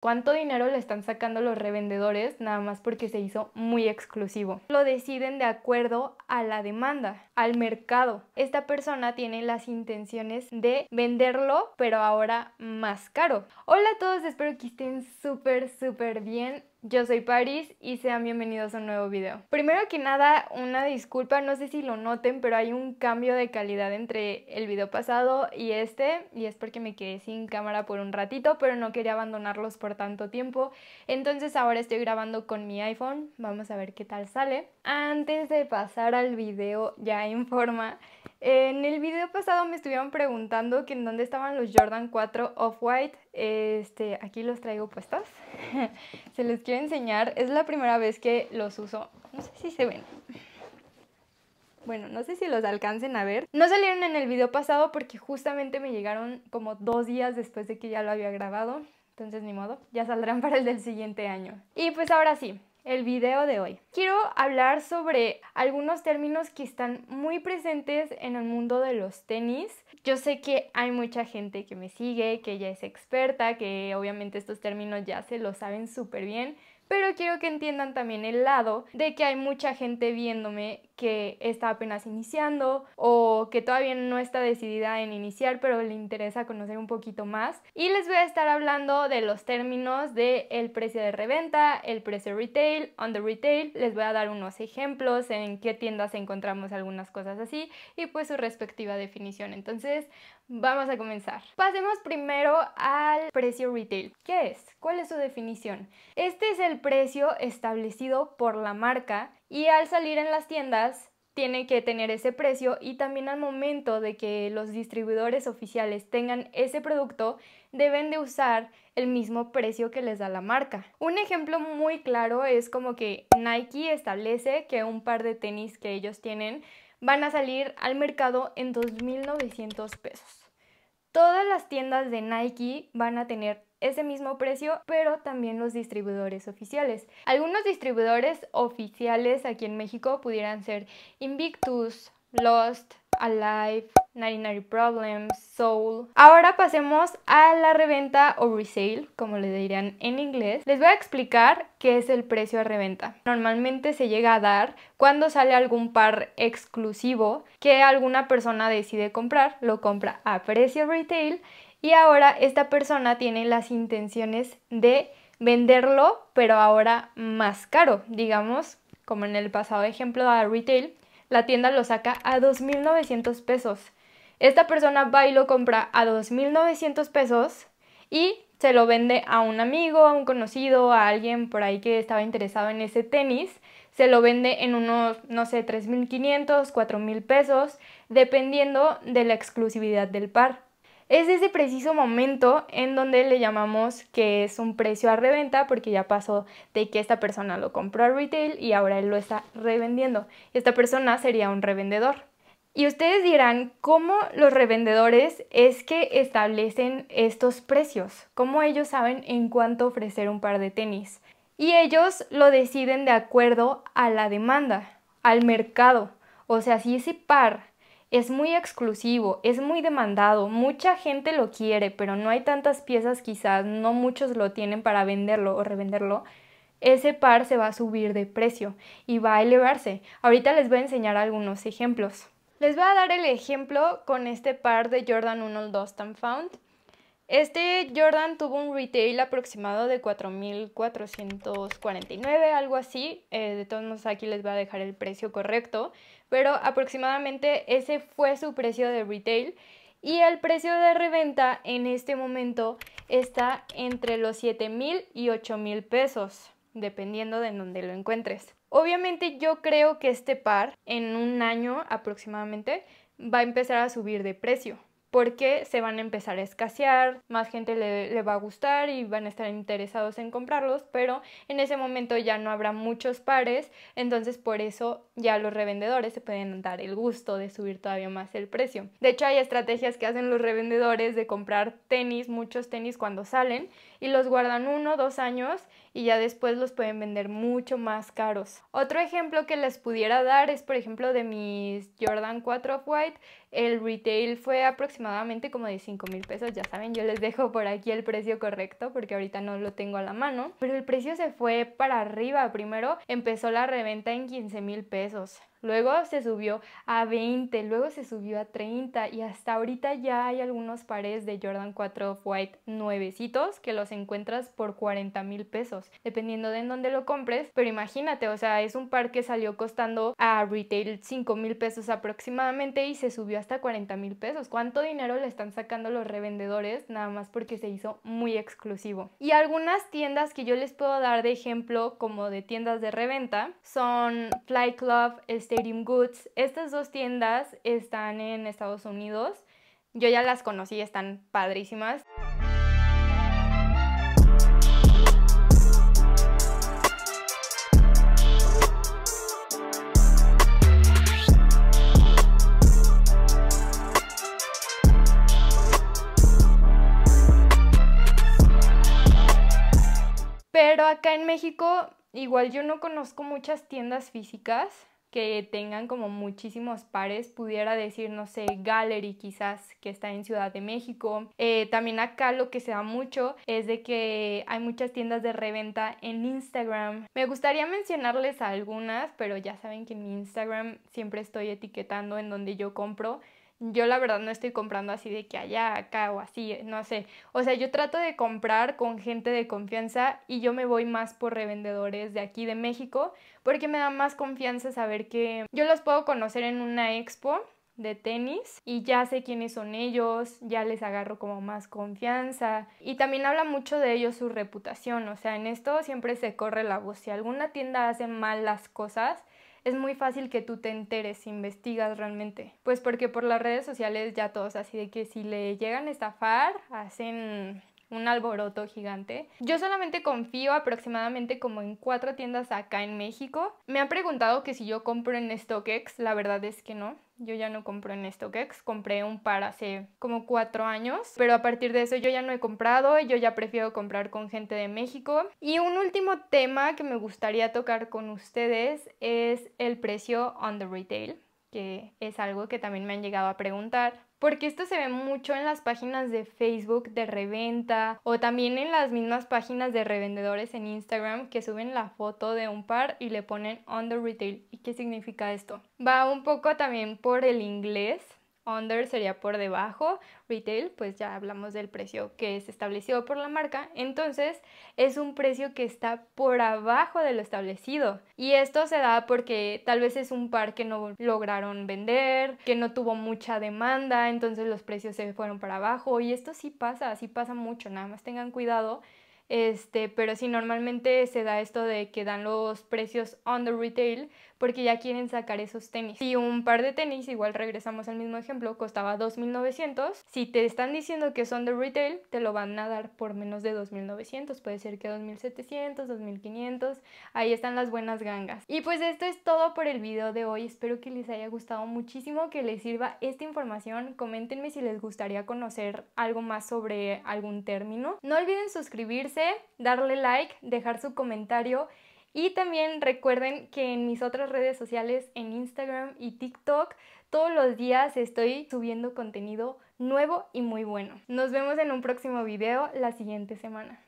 cuánto dinero le están sacando los revendedores nada más porque se hizo muy exclusivo. Lo deciden de acuerdo a la demanda, al mercado. Esta persona tiene las intenciones de venderlo, pero ahora más caro. Hola a todos, espero que estén súper, súper bien. Yo soy Paris y sean bienvenidos a un nuevo video. Primero que nada, una disculpa, no sé si lo noten, pero hay un cambio de calidad entre el video pasado y este, y es porque me quedé sin cámara por un ratito, pero no quería abandonarlos por tanto tiempo. Entonces ahora estoy grabando con mi iPhone, vamos a ver qué tal sale. Antes de pasar al video ya en forma, en el video pasado me estuvieron preguntando que en dónde estaban los Jordan 4 Off-White. Este, aquí los traigo puestos. se los quiero enseñar. Es la primera vez que los uso. No sé si se ven. Bueno, no sé si los alcancen a ver. No salieron en el video pasado porque justamente me llegaron como dos días después de que ya lo había grabado. Entonces, ni modo, ya saldrán para el del siguiente año. Y pues ahora sí, el video de hoy. Quiero hablar sobre algunos términos que están muy presentes en el mundo de los tenis. Yo sé que hay mucha gente que me sigue, que ya es experta, que obviamente estos términos ya se lo saben súper bien, pero quiero que entiendan también el lado de que hay mucha gente viéndome que está apenas iniciando o que todavía no está decidida en iniciar pero le interesa conocer un poquito más. Y les voy a estar hablando de los términos de el precio de reventa, el precio retail, on the retail. Les voy a dar unos ejemplos en qué tiendas encontramos algunas cosas así y pues su respectiva definición. Entonces vamos a comenzar. Pasemos primero al precio retail. ¿Qué es? ¿Cuál es su definición? Este es el precio establecido por la marca y al salir en las tiendas tiene que tener ese precio y también al momento de que los distribuidores oficiales tengan ese producto deben de usar el mismo precio que les da la marca. Un ejemplo muy claro es como que Nike establece que un par de tenis que ellos tienen van a salir al mercado en 2.900 pesos. Todas las tiendas de Nike van a tener ese mismo precio, pero también los distribuidores oficiales. Algunos distribuidores oficiales aquí en México pudieran ser Invictus, Lost, Alive, 99 Problems, Soul. Ahora pasemos a la reventa o resale, como le dirían en inglés. Les voy a explicar qué es el precio de reventa. Normalmente se llega a dar cuando sale algún par exclusivo que alguna persona decide comprar, lo compra a precio retail y ahora esta persona tiene las intenciones de venderlo, pero ahora más caro, digamos, como en el pasado ejemplo de retail, la tienda lo saca a 2.900 pesos. Esta persona va y lo compra a 2.900 pesos y se lo vende a un amigo, a un conocido, a alguien por ahí que estaba interesado en ese tenis. Se lo vende en unos, no sé, 3.500, 4.000 pesos, dependiendo de la exclusividad del par. Es ese preciso momento en donde le llamamos que es un precio a reventa porque ya pasó de que esta persona lo compró a retail y ahora él lo está revendiendo. Esta persona sería un revendedor. Y ustedes dirán, ¿cómo los revendedores es que establecen estos precios? ¿Cómo ellos saben en cuánto ofrecer un par de tenis? Y ellos lo deciden de acuerdo a la demanda, al mercado. O sea, si ese par es muy exclusivo, es muy demandado, mucha gente lo quiere, pero no hay tantas piezas quizás, no muchos lo tienen para venderlo o revenderlo, ese par se va a subir de precio y va a elevarse. Ahorita les voy a enseñar algunos ejemplos. Les voy a dar el ejemplo con este par de Jordan 1 Found. Este Jordan tuvo un retail aproximado de 4.449, algo así. Eh, de todos modos aquí les voy a dejar el precio correcto, pero aproximadamente ese fue su precio de retail. Y el precio de reventa en este momento está entre los 7.000 y 8.000 pesos, dependiendo de donde lo encuentres. Obviamente yo creo que este par en un año aproximadamente va a empezar a subir de precio porque se van a empezar a escasear, más gente le, va a gustar y van a estar interesados en comprarlos, pero en ese momento ya no habrá muchos pares, entonces por eso ya los revendedores se pueden dar el gusto de subir todavía más el precio. De hecho hay estrategias que hacen los revendedores de comprar tenis, muchos tenis cuando salen y los guardan uno, dos años y ya después los pueden vender mucho más caros. Otro ejemplo que les pudiera dar es, por ejemplo, de mis Jordan 4 of White. El retail fue aproximadamente como de 5 mil pesos. Ya saben, yo les dejo por aquí el precio correcto porque ahorita no lo tengo a la mano. Pero el precio se fue para arriba. Primero empezó la reventa en 15 mil pesos. Luego se subió a 20, luego se subió a 30 y hasta ahorita ya hay algunos pares de Jordan 4 of white nuevecitos que los encuentras por 40 mil pesos, dependiendo de en dónde lo compres. Pero imagínate, o sea, es un par que salió costando a retail 5 mil pesos aproximadamente y se subió hasta 40 mil pesos. ¿Cuánto dinero le están sacando los revendedores? Nada más porque se hizo muy exclusivo. Y algunas tiendas que yo les puedo dar de ejemplo como de tiendas de reventa son Fly Club, Goods. Estas dos tiendas están en Estados Unidos. Yo ya las conocí, están padrísimas. Pero acá en México, igual yo no conozco muchas tiendas físicas que tengan como muchísimos pares, pudiera decir, no sé, Gallery quizás, que está en Ciudad de México. Eh, también acá lo que se da mucho es de que hay muchas tiendas de reventa en Instagram. Me gustaría mencionarles algunas, pero ya saben que en mi Instagram siempre estoy etiquetando en donde yo compro yo la verdad no estoy comprando así de que allá, acá o así, eh, no sé. O sea, yo trato de comprar con gente de confianza y yo me voy más por revendedores de aquí de México porque me da más confianza saber que yo los puedo conocer en una expo de tenis y ya sé quiénes son ellos, ya les agarro como más confianza y también habla mucho de ellos su reputación, o sea, en esto siempre se corre la voz, si alguna tienda hace mal las cosas, es muy fácil que tú te enteres investigas realmente. Pues porque por las redes sociales ya todos así de que si le llegan a estafar, hacen un alboroto gigante. Yo solamente confío aproximadamente como en cuatro tiendas acá en México. Me han preguntado que si yo compro en StockX, la verdad es que no. Yo ya no compro en StockX, compré un par hace como cuatro años, pero a partir de eso yo ya no he comprado, yo ya prefiero comprar con gente de México. Y un último tema que me gustaría tocar con ustedes es el precio on the retail, que es algo que también me han llegado a preguntar porque esto se ve mucho en las páginas de Facebook de reventa o también en las mismas páginas de revendedores en Instagram que suben la foto de un par y le ponen on the retail. ¿Y qué significa esto? Va un poco también por el inglés Under sería por debajo, retail pues ya hablamos del precio que es establecido por la marca, entonces es un precio que está por abajo de lo establecido y esto se da porque tal vez es un par que no lograron vender, que no tuvo mucha demanda, entonces los precios se fueron para abajo y esto sí pasa, sí pasa mucho, nada más tengan cuidado. Este, pero si sí, normalmente se da esto de que dan los precios under retail, porque ya quieren sacar esos tenis. Si un par de tenis, igual regresamos al mismo ejemplo, costaba 2.900, si te están diciendo que son de retail, te lo van a dar por menos de 2.900, puede ser que 2.700, 2.500, ahí están las buenas gangas. Y pues esto es todo por el video de hoy, espero que les haya gustado muchísimo, que les sirva esta información, coméntenme si les gustaría conocer algo más sobre algún término. No olviden suscribirse, darle like, dejar su comentario y también recuerden que en mis otras redes sociales, en Instagram y TikTok, todos los días estoy subiendo contenido nuevo y muy bueno. Nos vemos en un próximo video la siguiente semana.